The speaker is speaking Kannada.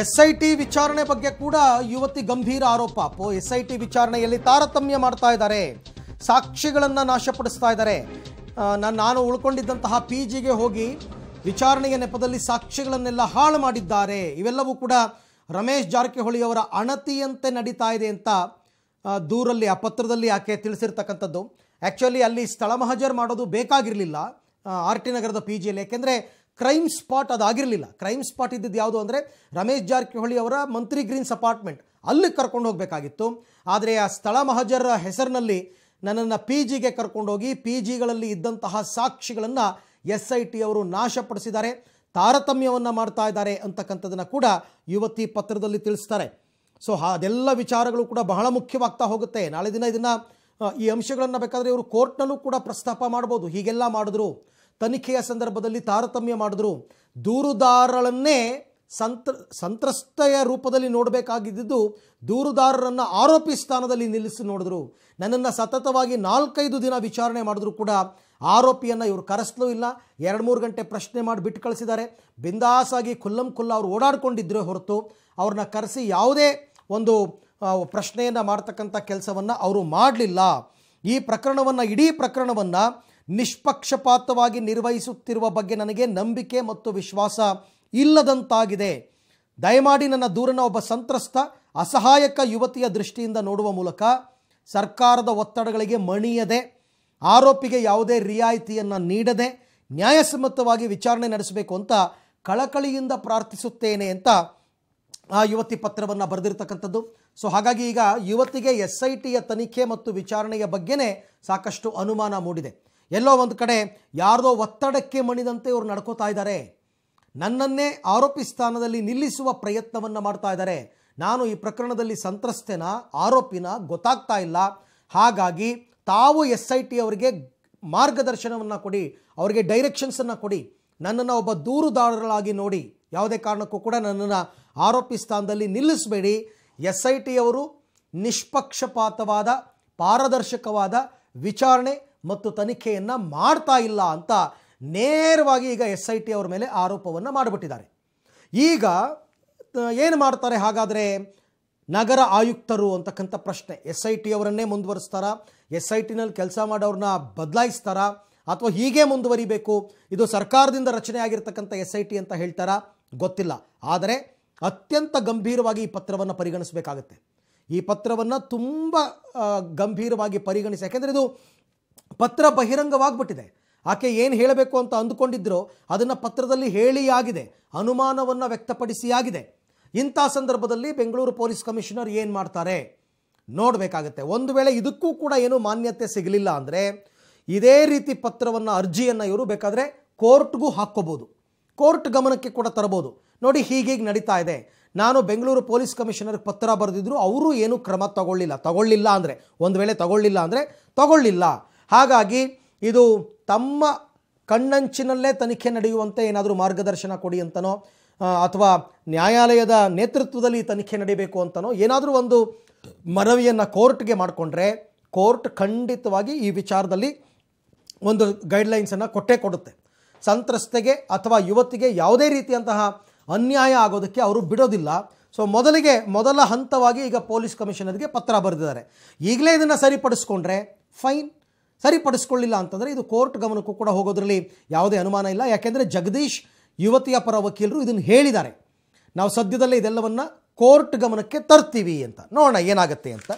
ಎಸ್ ಐ ಟಿ ವಿಚಾರಣೆ ಬಗ್ಗೆ ಕೂಡ ಯುವತಿ ಗಂಭೀರ ಆರೋಪ ಪೋ ಎಸ್ ಐ ಟಿ ವಿಚಾರಣೆಯಲ್ಲಿ ತಾರತಮ್ಯ ಮಾಡ್ತಾ ಇದ್ದಾರೆ ಸಾಕ್ಷಿಗಳನ್ನು ನಾಶಪಡಿಸ್ತಾ ಇದ್ದಾರೆ ನಾನು ನಾನು ಉಳ್ಕೊಂಡಿದ್ದಂತಹ ಪಿ ಜಿಗೆ ಹೋಗಿ ವಿಚಾರಣೆಯ ನೆಪದಲ್ಲಿ ಸಾಕ್ಷಿಗಳನ್ನೆಲ್ಲ ಹಾಳು ಮಾಡಿದ್ದಾರೆ ಇವೆಲ್ಲವೂ ಕೂಡ ರಮೇಶ್ ಜಾರಕಿಹೊಳಿ ಅವರ ಅಣತಿಯಂತೆ ನಡೀತಾ ಇದೆ ಅಂತ ದೂರಲ್ಲಿ ಆ ಪತ್ರದಲ್ಲಿ ಆಕೆ ತಿಳಿಸಿರ್ತಕ್ಕಂಥದ್ದು ಆ್ಯಕ್ಚುಲಿ ಅಲ್ಲಿ ಸ್ಥಳ ಮಹಜರ್ ಮಾಡೋದು ಬೇಕಾಗಿರಲಿಲ್ಲ ಆರ್ ಟಿ ನಗರದ ಪಿ ಜಿಯಲ್ಲಿ ಯಾಕೆಂದರೆ ಕ್ರೈಮ್ ಸ್ಪಾಟ್ ಅದಾಗಿರಲಿಲ್ಲ ಕ್ರೈಮ್ ಸ್ಪಾಟ್ ಇದ್ದಿದ್ದು ಯಾವುದು ಅಂದರೆ ರಮೇಶ್ ಜಾರಕಿಹೊಳಿ ಅವರ ಮಂತ್ರಿ ಗ್ರೀನ್ಸ್ ಅಪಾರ್ಟ್ಮೆಂಟ್ ಅಲ್ಲಿ ಕರ್ಕೊಂಡು ಹೋಗಬೇಕಾಗಿತ್ತು ಆದರೆ ಆ ಸ್ಥಳ ಮಹಜರ ಹೆಸರಿನಲ್ಲಿ ನನ್ನನ್ನು ಪಿ ಜಿಗೆ ಕರ್ಕೊಂಡೋಗಿ ಪಿ ಜಿಗಳಲ್ಲಿ ಇದ್ದಂತಹ ಸಾಕ್ಷಿಗಳನ್ನು ಎಸ್ ಐ ಟಿ ಅವರು ನಾಶಪಡಿಸಿದ್ದಾರೆ ತಾರತಮ್ಯವನ್ನು ಮಾಡ್ತಾ ಇದ್ದಾರೆ ಅಂತಕ್ಕಂಥದ್ದನ್ನು ಕೂಡ ಯುವತಿ ಪತ್ರದಲ್ಲಿ ತಿಳಿಸ್ತಾರೆ ಸೊ ಅದೆಲ್ಲ ವಿಚಾರಗಳು ಕೂಡ ಬಹಳ ಮುಖ್ಯವಾಗ್ತಾ ಹೋಗುತ್ತೆ ನಾಳೆ ದಿನ ಇದನ್ನು ಈ ಅಂಶಗಳನ್ನು ಬೇಕಾದರೆ ಇವರು ಕೋರ್ಟ್ನಲ್ಲೂ ಕೂಡ ಪ್ರಸ್ತಾಪ ಮಾಡ್ಬೋದು ಹೀಗೆಲ್ಲ ಮಾಡಿದ್ರು ತನಿಖೆಯ ಸಂದರ್ಭದಲ್ಲಿ ತಾರತಮ್ಯ ಮಾಡಿದ್ರು ದೂರುದಾರರನ್ನೇ ಸಂತ್ರ ಸಂತ್ರಸ್ತೆಯ ರೂಪದಲ್ಲಿ ನೋಡಬೇಕಾಗಿದ್ದು ದೂರುದಾರರನ್ನು ಆರೋಪಿ ಸ್ಥಾನದಲ್ಲಿ ನಿಲ್ಲಿಸಿ ನೋಡಿದ್ರು ನನ್ನನ್ನು ಸತತವಾಗಿ ನಾಲ್ಕೈದು ದಿನ ವಿಚಾರಣೆ ಮಾಡಿದ್ರು ಕೂಡ ಆರೋಪಿಯನ್ನು ಇವರು ಕರೆಸಲೂ ಇಲ್ಲ ಎರಡು ಮೂರು ಗಂಟೆ ಪ್ರಶ್ನೆ ಮಾಡಿ ಬಿಟ್ಟು ಕಳಿಸಿದ್ದಾರೆ ಬಿಂದಾಸಾಗಿ ಕುಲ್ಲಂ ಕುಲ್ಲ ಅವರು ಓಡಾಡ್ಕೊಂಡಿದ್ರೆ ಹೊರತು ಅವ್ರನ್ನ ಕರೆಸಿ ಯಾವುದೇ ಒಂದು ಪ್ರಶ್ನೆಯನ್ನು ಮಾಡ್ತಕ್ಕಂಥ ಕೆಲಸವನ್ನು ಅವರು ಮಾಡಲಿಲ್ಲ ಈ ಪ್ರಕರಣವನ್ನು ಇಡೀ ಪ್ರಕರಣವನ್ನು ನಿಷ್ಪಕ್ಷಪಾತವಾಗಿ ನಿರ್ವಹಿಸುತ್ತಿರುವ ಬಗ್ಗೆ ನನಗೆ ನಂಬಿಕೆ ಮತ್ತು ವಿಶ್ವಾಸ ಇಲ್ಲದಂತಾಗಿದೆ ದಯಮಾಡಿ ನನ್ನ ದೂರನ ಒಬ್ಬ ಸಂತ್ರಸ್ತ ಅಸಹಾಯಕ ಯುವತಿಯ ದೃಷ್ಟಿಯಿಂದ ನೋಡುವ ಮೂಲಕ ಸರ್ಕಾರದ ಒತ್ತಡಗಳಿಗೆ ಮಣಿಯದೆ ಆರೋಪಿಗೆ ಯಾವುದೇ ರಿಯಾಯಿತಿಯನ್ನು ನೀಡದೆ ನ್ಯಾಯಸಮ್ಮತವಾಗಿ ವಿಚಾರಣೆ ನಡೆಸಬೇಕು ಅಂತ ಕಳಕಳಿಯಿಂದ ಪ್ರಾರ್ಥಿಸುತ್ತೇನೆ ಅಂತ ಆ ಯುವತಿ ಪತ್ರವನ್ನು ಬರೆದಿರ್ತಕ್ಕಂಥದ್ದು ಸೊ ಹಾಗಾಗಿ ಈಗ ಯುವತಿಗೆ ಎಸ್ ಐ ಟಿಯ ತನಿಖೆ ಮತ್ತು ವಿಚಾರಣೆಯ ಬಗ್ಗೆನೇ ಸಾಕಷ್ಟು ಅನುಮಾನ ಮೂಡಿದೆ ಎಲ್ಲೋ ಒಂದು ಕಡೆ ಯಾರದೋ ಒತ್ತಡಕ್ಕೆ ಮಣಿದಂತೆ ಇವರು ನಡ್ಕೋತಾ ಇದ್ದಾರೆ ನನ್ನನ್ನೇ ಆರೋಪಿ ಸ್ಥಾನದಲ್ಲಿ ನಿಲ್ಲಿಸುವ ಪ್ರಯತ್ನವನ್ನು ಮಾಡ್ತಾ ಇದ್ದಾರೆ ನಾನು ಈ ಪ್ರಕರಣದಲ್ಲಿ ಸಂತ್ರಸ್ತೆನ ಆರೋಪಿನ ಗೊತ್ತಾಗ್ತಾ ಇಲ್ಲ ಹಾಗಾಗಿ ತಾವು ಎಸ್ ಐ ಟಿ ಅವರಿಗೆ ಮಾರ್ಗದರ್ಶನವನ್ನು ಕೊಡಿ ಅವರಿಗೆ ಡೈರೆಕ್ಷನ್ಸನ್ನು ಕೊಡಿ ನನ್ನನ್ನು ಒಬ್ಬ ದೂರುದಾರರಾಗಿ ನೋಡಿ ಯಾವುದೇ ಕಾರಣಕ್ಕೂ ಕೂಡ ನನ್ನನ್ನು ಆರೋಪಿ ಸ್ಥಾನದಲ್ಲಿ ನಿಲ್ಲಿಸಬೇಡಿ ಎಸ್ ಐ ಟಿಯವರು ನಿಷ್ಪಕ್ಷಪಾತವಾದ ಪಾರದರ್ಶಕವಾದ ವಿಚಾರಣೆ ಮತ್ತು ತನಿಖೆಯನ್ನು ಮಾಡ್ತಾ ಇಲ್ಲ ಅಂತ ನೇರವಾಗಿ ಈಗ ಎಸ್ ಐ ಟಿ ಅವ್ರ ಮೇಲೆ ಆರೋಪವನ್ನು ಮಾಡಿಬಿಟ್ಟಿದ್ದಾರೆ ಈಗ ಏನು ಮಾಡ್ತಾರೆ ಹಾಗಾದರೆ ನಗರ ಆಯುಕ್ತರು ಅಂತಕ್ಕಂಥ ಪ್ರಶ್ನೆ ಎಸ್ ಐ ಟಿ ಅವರನ್ನೇ ಮುಂದುವರಿಸ್ತಾರ ಎಸ್ ಐ ಟಿನಲ್ಲಿ ಕೆಲಸ ಮಾಡೋರನ್ನ ಬದಲಾಯಿಸ್ತಾರಾ ಅಥವಾ ಹೀಗೆ ಮುಂದುವರಿಬೇಕು ಇದು ಸರ್ಕಾರದಿಂದ ರಚನೆ ಆಗಿರ್ತಕ್ಕಂಥ ಎಸ್ ಐ ಟಿ ಅಂತ ಹೇಳ್ತಾರಾ ಗೊತ್ತಿಲ್ಲ ಆದರೆ ಅತ್ಯಂತ ಗಂಭೀರವಾಗಿ ಈ ಪತ್ರವನ್ನು ಪರಿಗಣಿಸಬೇಕಾಗತ್ತೆ ಈ ಪತ್ರವನ್ನು ತುಂಬ ಗಂಭೀರವಾಗಿ ಪರಿಗಣಿಸಿ ಯಾಕೆಂದರೆ ಇದು ಪತ್ರ ಬಹಿರಂಗವಾಗ್ಬಿಟ್ಟಿದೆ ಆಕೆ ಏನು ಹೇಳಬೇಕು ಅಂತ ಅಂದುಕೊಂಡಿದ್ರು ಅದನ್ನು ಪತ್ರದಲ್ಲಿ ಹೇಳಿ ಆಗಿದೆ ಅನುಮಾನವನ್ನು ವ್ಯಕ್ತಪಡಿಸಿ ಆಗಿದೆ ಇಂಥ ಸಂದರ್ಭದಲ್ಲಿ ಬೆಂಗಳೂರು ಪೊಲೀಸ್ ಕಮಿಷನರ್ ಏನು ಮಾಡ್ತಾರೆ ನೋಡಬೇಕಾಗತ್ತೆ ಒಂದು ವೇಳೆ ಇದಕ್ಕೂ ಕೂಡ ಏನು ಮಾನ್ಯತೆ ಸಿಗಲಿಲ್ಲ ಅಂದರೆ ಇದೇ ರೀತಿ ಪತ್ರವನ್ನು ಅರ್ಜಿಯನ್ನು ಇವರು ಬೇಕಾದರೆ ಕೋರ್ಟ್ಗೂ ಹಾಕ್ಕೋಬೋದು ಕೋರ್ಟ್ ಗಮನಕ್ಕೆ ಕೂಡ ತರಬೋದು ನೋಡಿ ಹೀಗೀಗೆ ನಡೀತಾ ಇದೆ ನಾನು ಬೆಂಗಳೂರು ಪೊಲೀಸ್ ಕಮಿಷನರ್ಗೆ ಪತ್ರ ಬರೆದಿದ್ರು ಅವರು ಏನೂ ಕ್ರಮ ತಗೊಳ್ಳಿಲ್ಲ ತಗೊಳ್ಳಿಲ್ಲ ಅಂದರೆ ಒಂದು ವೇಳೆ ತಗೊಳ್ಳಿಲ್ಲ ಅಂದರೆ ತಗೊಳ್ಳಿಲ್ಲ ಹಾಗಾಗಿ ಇದು ತಮ್ಮ ಕಣ್ಣಂಚಿನಲ್ಲೇ ತನಿಖೆ ನಡೆಯುವಂತೆ ಏನಾದರೂ ಮಾರ್ಗದರ್ಶನ ಕೊಡಿ ಅಂತನೋ ಅಥವಾ ನ್ಯಾಯಾಲಯದ ನೇತೃತ್ವದಲ್ಲಿ ತನಿಖೆ ನಡೀಬೇಕು ಅಂತನೋ ಏನಾದರೂ ಒಂದು ಮನವಿಯನ್ನು ಕೋರ್ಟ್ಗೆ ಮಾಡಿಕೊಂಡ್ರೆ ಕೋರ್ಟ್ ಖಂಡಿತವಾಗಿ ಈ ವಿಚಾರದಲ್ಲಿ ಒಂದು ಗೈಡ್ಲೈನ್ಸನ್ನು ಕೊಟ್ಟೇ ಕೊಡುತ್ತೆ ಸಂತ್ರಸ್ತೆಗೆ ಅಥವಾ ಯುವತಿಗೆ ಯಾವುದೇ ರೀತಿಯಂತಹ ಅನ್ಯಾಯ ಆಗೋದಕ್ಕೆ ಅವರು ಬಿಡೋದಿಲ್ಲ ಸೊ ಮೊದಲಿಗೆ ಮೊದಲ ಹಂತವಾಗಿ ಈಗ ಪೊಲೀಸ್ ಕಮಿಷನರ್ಗೆ ಪತ್ರ ಬರೆದಿದ್ದಾರೆ ಈಗಲೇ ಇದನ್ನು ಸರಿಪಡಿಸ್ಕೊಂಡ್ರೆ ಫೈನ್ ಸರಿಪಡಿಸ್ಕೊಳ್ಳಿಲ್ಲ ಅಂತಂದರೆ ಇದು ಕೋರ್ಟ್ ಗಮನಕ್ಕೂ ಕೂಡ ಹೋಗೋದ್ರಲ್ಲಿ ಯಾವುದೇ ಅನುಮಾನ ಇಲ್ಲ ಯಾಕೆಂದರೆ ಜಗದೀಶ್ ಯುವತಿಯ ಪರ ವಕೀಲರು ಇದನ್ನು ಹೇಳಿದ್ದಾರೆ ನಾವು ಸದ್ಯದಲ್ಲೇ ಇದೆಲ್ಲವನ್ನು ಕೋರ್ಟ್ ಗಮನಕ್ಕೆ ತರ್ತೀವಿ ಅಂತ ನೋಡೋಣ ಏನಾಗುತ್ತೆ ಅಂತ